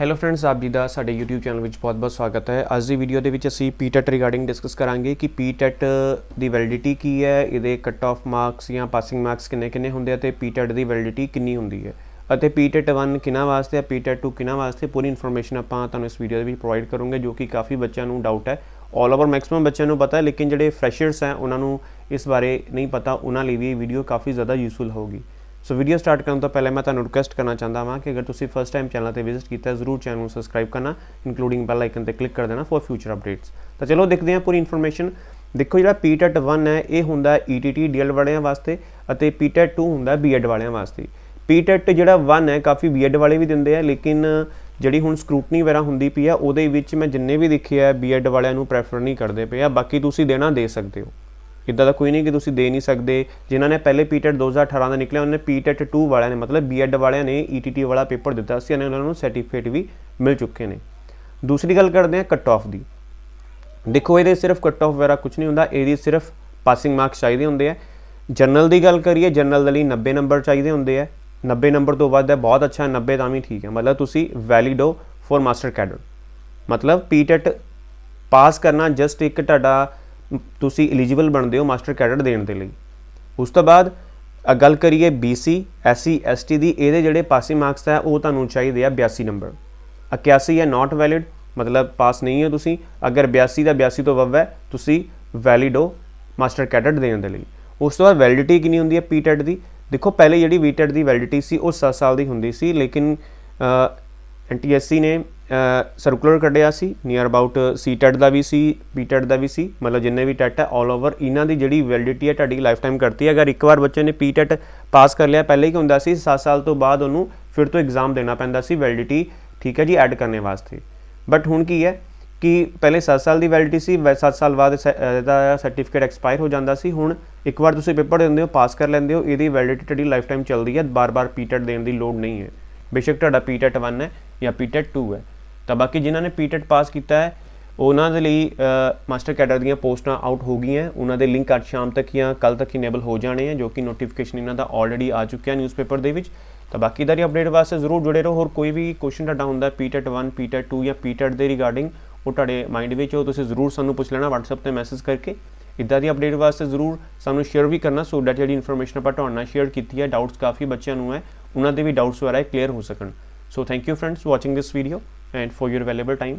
hello friends ਆਪ ਜੀ ਦਾ ਸਾਡੇ YouTube ਚੈਨਲ ਵਿੱਚ ਬਹੁਤ-ਬਹੁਤ ਸਵਾਗਤ ਹੈ ਅੱਜ ਦੀ ਵੀਡੀਓ ਦੇ ਵਿੱਚ ਅਸੀਂ ਪੀਟੈਟ ਰਿਗਾਰਡਿੰਗ ਡਿਸਕਸ ਕਰਾਂਗੇ ਕਿ ਪੀਟੈਟ e ਦੀ ਵੈਲਿਡਿਟੀ ਕੀ ਹੈ ਇਹਦੇ ਕੱਟ ਆਫ ਮਾਰਕਸ ਜਾਂ ਪਾਸਿੰਗ ਮਾਰਕਸ ਕਿੰਨੇ-ਕਿੰਨੇ ਹੁੰਦੇ ਆ ਤੇ ਪੀਟੈਟ e ਦੀ ਵੈਲਿਡਿਟੀ ਕਿੰਨੀ ਹੁੰਦੀ ਹੈ ਅਤੇ ਪੀਟੈਟ 1 ਕਿਨਾਂ ਵਾਸਤੇ ਹੈ ਪੀਟੈਟ 2 ਕਿਨਾਂ ਵਾਸਤੇ ਪੂਰੀ ਇਨਫੋਰਮੇਸ਼ਨ ਆਪਾਂ ਤੁਹਾਨੂੰ ਇਸ ਵੀਡੀਓ ਦੇ ਵਿੱਚ ਪ੍ਰੋਵਾਈਡ ਕਰਾਂਗੇ ਜੋ ਕਿ ਕਾਫੀ ਬੱਚਿਆਂ ਨੂੰ ਡਾਊਟ ਹੈ ਆਲ ਓਵਰ ਮੈਕਸਿਮਮ ਬੱਚਿਆਂ ਨੂੰ ਪਤਾ ਹੈ ਲੇਕਿਨ ਜਿਹੜੇ ਫਰੈਸ਼ਰਸ ਹੈ ਉਹਨਾਂ ਨੂੰ ਇਸ ਬਾਰੇ ਨਹੀਂ ਪਤਾ ਉਹਨਾਂ ਲਈ ਵੀ ਇਹ ਵੀਡੀਓ ਕਾਫੀ ਜ਼ਿਆਦਾ ਯੂਸਫੁਲ ਹੋਊਗੀ ਸੋ ਵੀਡੀਓ ਸਟਾਰਟ ਕਰਨ ਤੋਂ ਪਹਿਲੇ ਮੈਂ ਤੁਹਾਨੂੰ ਰਿਕਵੈਸਟ ਕਰਨਾ ਚਾਹੁੰਦਾ ਹਾਂ ਕਿ ਅਗਰ ਤੁਸੀਂ ਫਸਟ ਟਾਈਮ ਚੈਨਲ ਤੇ ਵਿਜ਼ਿਟ ਕੀਤਾ ਹੈ ਜ਼ਰੂਰ ਚੈਨਲ ਨੂੰ ਸਬਸਕ੍ਰਾਈਬ ਕਰਨਾ ਇਨਕਲੂਡਿੰਗ ਬੈਲ ਆਈਕਨ ਤੇ ਕਲਿੱਕ ਕਰ ਦੇਣਾ ਫॉर ਫਿਊਚਰ ਅਪਡੇਟਸ ਤਾਂ ਚਲੋ ਦੇਖਦੇ ਹਾਂ ਪੂਰੀ ਇਨਫੋਰਮੇਸ਼ਨ ਦੇਖੋ ਜਿਹੜਾ ਪੀਟੈਟ 1 ਹੈ ਇਹ ਹੁੰਦਾ ਈਟੀਟੀ e ਡੀਐਲ ਵਾਲਿਆਂ ਵਾਸਤੇ ਅਤੇ ਪੀਟੈਟ 2 ਹੁੰਦਾ ਬੀਐਡ ਵਾਲਿਆਂ ਵਾਸਤੇ ਪੀਟੈਟ ਜਿਹੜਾ 1 ਹੈ ਕਾਫੀ ਬੀਐਡ ਵਾਲੇ ਵੀ ਦਿੰਦੇ ਆ ਲੇਕਿਨ ਜਿਹੜੀ ਹੁਣ ਸਕ੍ਰੂਟਨੀ ਵਗੈਰਾ ਹੁੰਦੀ ਪਈ ਆ ਉਹਦੇ ਵਿੱਚ ਮੈਂ ਜਿੰਨੇ ਵੀ ਦੇਖਿਆ ਬੀਐਡ ਵਾਲਿਆਂ ਨੂੰ ਪ੍ਰੈਫਰ ਨਹੀਂ ਕਰਦੇ ਪਏ ਆ ਬਾਕੀ ਤੁਸੀਂ ਦੇਣਾ ਦੇ ਸਕਦੇ ਹੋ ਇਦਾਂ ਦਾ ਕੋਈ ਨਹੀਂ ਕਿ ਤੁਸੀਂ ਦੇ ਨਹੀਂ ਸਕਦੇ ਜਿਨ੍ਹਾਂ ਨੇ ਪਹਿਲੇ ਪੀਟੈਟ 2018 ਦਾ ਨਿਕਲਿਆ ਉਹਨਾਂ ਨੇ ਪੀਟੈਟ 2 e ਵਾਲਿਆਂ ਨੇ ਮਤਲਬ ਬੀਐਡ ਵਾਲਿਆਂ ਨੇ ਈਟੀਟੀ e ਵਾਲਾ ਪੇਪਰ ਦਿੱਤਾ ਸੀ ਉਹਨਾਂ ਨੂੰ ਸਰਟੀਫਿਕੇਟ ਵੀ ਮਿਲ ਚੁੱਕੇ ਨੇ ਦੂਸਰੀ ਗੱਲ ਕਰਦੇ ਹਾਂ ਕੱਟ ਆਫ ਦੀ ਦੇਖੋ ਇਹਦੇ ਸਿਰਫ ਕੱਟ ਆਫ ਵਗੈਰਾ ਕੁਝ ਨਹੀਂ ਹੁੰਦਾ ਇਹਦੀ ਸਿਰਫ ਪਾਸਿੰਗ ਮਾਰਕਸ ਚਾਹੀਦੇ ਹੁੰਦੇ ਆ ਜਨਰਲ ਦੀ ਗੱਲ ਕਰੀਏ ਜਨਰਲ ਦੇ ਲਈ 90 ਨੰਬਰ ਚਾਹੀਦੇ ਹੁੰਦੇ ਆ 90 ਨੰਬਰ ਤੋਂ ਵੱਧ ਹੈ ਬਹੁਤ ਅੱਛਾ 90 ਤਾਂ ਵੀ ਠੀਕ ਹੈ ਮਤਲਬ ਤੁਸੀਂ ਵੈਲਿਡ ਹੋ ਫॉर ਮਾਸਟਰ ਕੈਡਰ ਮਤਲਬ ਪੀਟੈਟ ਪਾਸ e ਕਰਨਾ ਜਸਟ ਇੱਕ ਤੁਹਾਡਾ ਤੁਸੀਂ ਐਲੀਜੀਬਲ ਬਣਦੇ ਹੋ ਮਾਸਟਰ ਕੈਡਟ ਦੇਣ ਦੇ ਲਈ ਉਸ ਤੋਂ ਬਾਅਦ ਗੱਲ ਕਰੀਏ BC SC ST ਦੀ ਇਹਦੇ ਜਿਹੜੇ ਪਾਸਿੰਗ ਮਾਰਕਸ ਹੈ ਉਹ ਤੁਹਾਨੂੰ ਚਾਹੀਦੇ ਆ 82 ਨੰਬਰ 81 ਹੈ ਨਾਟ ਵੈਲਿਡ ਮਤਲਬ ਪਾਸ ਨਹੀਂ ਹੋ ਤੁਸੀਂ ਅਗਰ 82 ਦਾ 82 ਤੋਂ ਵੱਧ ਹੈ ਤੁਸੀਂ ਵੈਲਿਡ ਹੋ ਮਾਸਟਰ ਕੈਡਟ ਦੇਣ ਦੇ ਲਈ ਉਸ ਤੋਂ ਬਾਅਦ ਵੈਲਿਡਿਟੀ ਕਿੰਨੀ ਹੁੰਦੀ ਹੈ ਪੀਟੈਟ e ਦੀ ਦੇਖੋ ਪਹਿਲੇ ਜਿਹੜੀ ਵੀਟੈਟ e ਦੀ ਵੈਲਿਡਿਟੀ ਸੀ ਉਹ 7 ਸਾਲ ਦੀ ਹੁੰਦੀ ਸੀ ਲੇਕਿਨ ਐਨਟੀਐਸਸੀ ਨੇ ਸਰਕੂਲਰ ਕੱਢਿਆ ਸੀ ਨੀਅਰ ਅਬਾਊਟ ਟੈਟ ਦਾ ਵੀ ਸੀ ਟੈਟ ਦਾ ਵੀ ਸੀ ਮਤਲਬ ਜਿੰਨੇ ਵੀ ਟੈਟ ਹੈ 올 ਓਵਰ ਇਹਨਾਂ ਦੀ ਜਿਹੜੀ ਵੈਲਿਡਿਟੀ ਹੈ ਤੁਹਾਡੀ ਲਾਈਫ ਟਾਈਮ ਕਰਤੀ ਹੈ ਅਗਰ ਇੱਕ ਵਾਰ ਬੱਚੇ ਨੇ ਟੈਟ ਪਾਸ ਕਰ ਲਿਆ ਪਹਿਲੇ ਹੀ ਹੁੰਦਾ ਸੀ 7 ਸਾਲ ਤੋਂ ਬਾਅਦ ਉਹਨੂੰ ਫਿਰ ਤੋਂ ਐਗਜ਼ਾਮ ਦੇਣਾ ਪੈਂਦਾ ਸੀ ਵੈਲਿਡਿਟੀ ਠੀਕ ਹੈ ਜੀ ਐਡ ਕਰਨੇ ਵਾਸਤੇ ਬਟ ਹੁਣ ਕੀ ਹੈ ਕਿ ਪਹਿਲੇ 7 ਸਾਲ ਦੀ ਵੈਲਿਡਿਟੀ ਸੀ 7 ਸਾਲ ਬਾਅਦ ਇਹਦਾ ਸਰਟੀਫਿਕੇਟ ਐਕਸਪਾਇਰ ਹੋ ਜਾਂਦਾ ਸੀ ਹੁਣ ਇੱਕ ਵਾਰ ਤੁਸੀਂ ਪੇਪਰ ਦਿੰਦੇ ਹੋ ਪਾਸ ਕਰ ਲੈਂਦੇ ਹੋ ਇਹਦੀ ਵੈਲਿਡਿਟੀ ਤੁਹਾਡੀ ਲਾਈਫ ਟਾਈਮ ਚੱਲਦੀ ਹੈ ਬਾਰ-ਬਾਰ ਟੈਟ ਦੇਣ ਦੀ ਲੋੜ ਨਹੀਂ ਹੈ ਬੇਸ਼ੱਕ ਤੁਹਾਡਾ ਪੀਟੈਟ 1 ਹੈ ਜਾਂ ਪੀਟੈਟ 2 ਹੈ ਤਾਂ ਬਾਕੀ ਜਿਨ੍ਹਾਂ ਨੇ ਪੀਟੈਟ ਪਾਸ ਕੀਤਾ ਹੈ ਉਹਨਾਂ ਦੇ ਲਈ ਮਾਸਟਰ ਕੈਡਰ ਦੀਆਂ ਪੋਸਟਾਂ ਆਊਟ ਹੋ ਗਈਆਂ ਉਹਨਾਂ ਦੇ ਲਿੰਕ ਅੱਜ ਸ਼ਾਮ ਤੱਕ ਜਾਂ ਕੱਲ ਤੱਕ ਇਨੇਬਲ ਹੋ ਜਾਣੇ ਆ ਜੋ ਕਿ ਨੋਟੀਫਿਕੇਸ਼ਨ ਇਹਨਾਂ ਦਾ ਆਲਰੇਡੀ ਆ ਚੁੱਕਿਆ ਨਿਊਜ਼ਪੇਪਰ ਦੇ ਵਿੱਚ ਤਾਂ ਬਾਕੀ ਦਾ ਅਪਡੇਟ ਵਾਸਤੇ ਜ਼ਰੂਰ ਜੁੜੇ ਰਹੋ ਹੋਰ ਕੋਈ ਵੀ ਕੁਐਸਚਨ ਤੁਹਾਡਾ ਹੁੰਦਾ ਪੀਟੈਟ 1 ਪੀਟੈਟ 2 ਜਾਂ ਪੀਟੈਟ e ਦੇ ਰਿਗਾਰਡਿੰਗ ਉਹ ਤੁਹਾਡੇ ਮਾਈਂਡ ਵਿੱਚ ਹੋ ਤੁਸੀਂ ਜ਼ਰੂਰ ਸਾਨੂੰ ਪੁੱਛ ਲੈਣਾ WhatsApp ਤੇ ਮੈਸੇਜ ਕਰਕੇ ਇਦਾਂ ਦੀ ਅਪਡੇਟ ਵਾਸਤੇ ਜ਼ਰੂਰ ਸਾਨੂੰ ਸ਼ੇਅਰ ਵੀ ਕਰਨਾ ਸੋ ਦੈਟ ਜਿਹੜੀ ਇਨਫੋਰਮੇਸ਼ਨ ਆਪਾਂ ਤੁਹਾਡੇ ਨਾਲ ਸ਼ੇਅਰ ਕੀਤੀ ਹੈ ਡਾਊਟਸ ਕਾਫੀ ਬੱਚਿਆਂ ਨੂੰ ਹੈ ਉਹਨਾਂ ਦੇ ਵੀ ਡਾਊਟਸ ਵਗੈਰਾ ਕਲੀਅਰ ਹੋ ਸਕਣ so thank you friends watching this video and for your valuable time